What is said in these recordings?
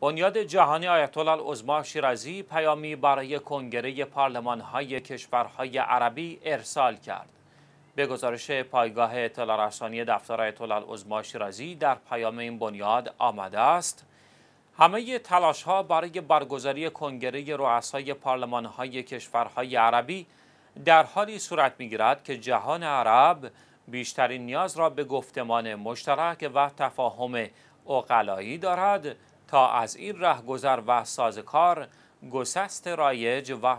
بنیاد جهانی آیت الله عظما شیرازی پیامی برای کنگره های کشورهای عربی ارسال کرد. به گزارش پایگاه اطلاع رسانی دفتر آیت الله عظما شیرازی در پیام این بنیاد آمده است همه تلاش ها برای برگزاری کنگره رؤسای های کشورهای عربی در حالی صورت می‌گیرد که جهان عرب بیشترین نیاز را به گفتمان مشترک و تفاهم اقلایی دارد تا از این گذر و سازکار گسست رایج و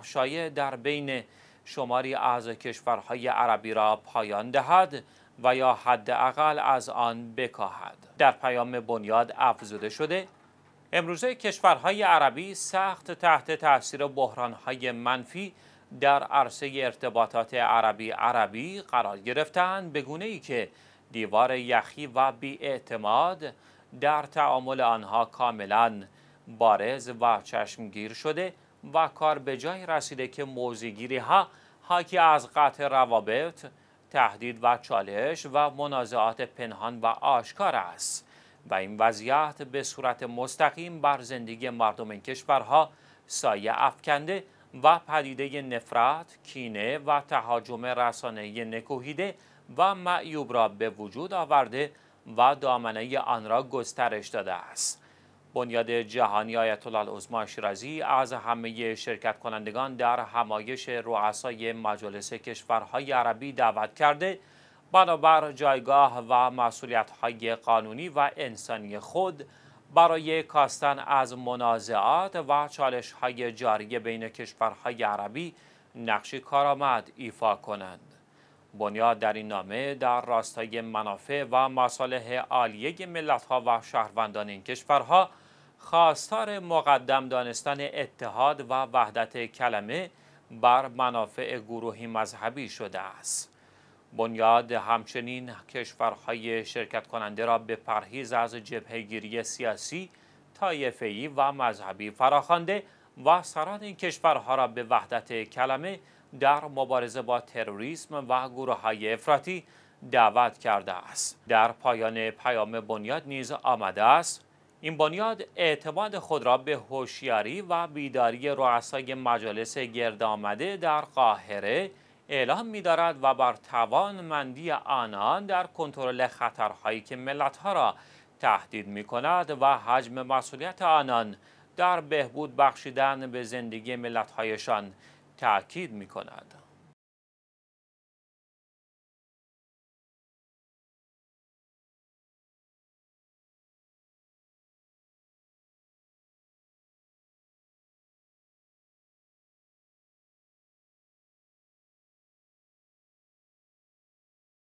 در بین شماری از کشورهای عربی را پایان دهد و یا حداقل از آن بکاهد در پیام بنیاد افزوده شده امروزه کشورهای عربی سخت تحت تاثیر بحرانهای منفی در عرصه ارتباطات عربی عربی قرار گرفتند به گونه ای که دیوار یخی و بیاعتماد در تعامل آنها کاملا بارز و چشمگیر شده و کار به جای رسیده که موزیگیری ها حاکی از قطع روابط، تهدید و چالش و منازعات پنهان و آشکار است و این وضعیت به صورت مستقیم بر زندگی مردم این کشورها سایه افکنده و پدیده نفرت، کینه و تهاجم رسانه نکوهیده و معیوب را به وجود آورده و دامنه آن را گسترش داده است بنیاد جهانی آیت الله عظما شیرازی از همه شرکت کنندگان در همایش رؤسای مجلس کشورهای عربی دعوت کرده بنابر جایگاه و مسئولیت‌های قانونی و انسانی خود برای کاستن از منازعات و چالش‌های جاری بین کشورهای عربی نقشی کارآمد ایفا کنند بنیاد در این نامه در راستای منافع و مصالح عالیه ملتها و شهروندان این کشورها خواستار مقدم دانستن اتحاد و وحدت کلمه بر منافع گروهی مذهبی شده است بنیاد همچنین کشورهای شرکت کننده را به پرهیز از جبهگیری سیاسی تایفهی و مذهبی فراخوانده و سران این کشورها را به وحدت کلمه در مبارزه با تروریسم و گروه های افراطی دعوت کرده است در پایان پیام بنیاد نیز آمده است این بنیاد اعتماد خود را به هوشیاری و بیداری رؤسای مجالس گرد آمده در قاهره اعلام می دارد و بر توانمندی آنان در کنترل خطرهایی که ملتها را تهدید می کند و حجم مسئولیت آنان در بهبود بخشیدن به زندگی ملتهایشان تاکید می کند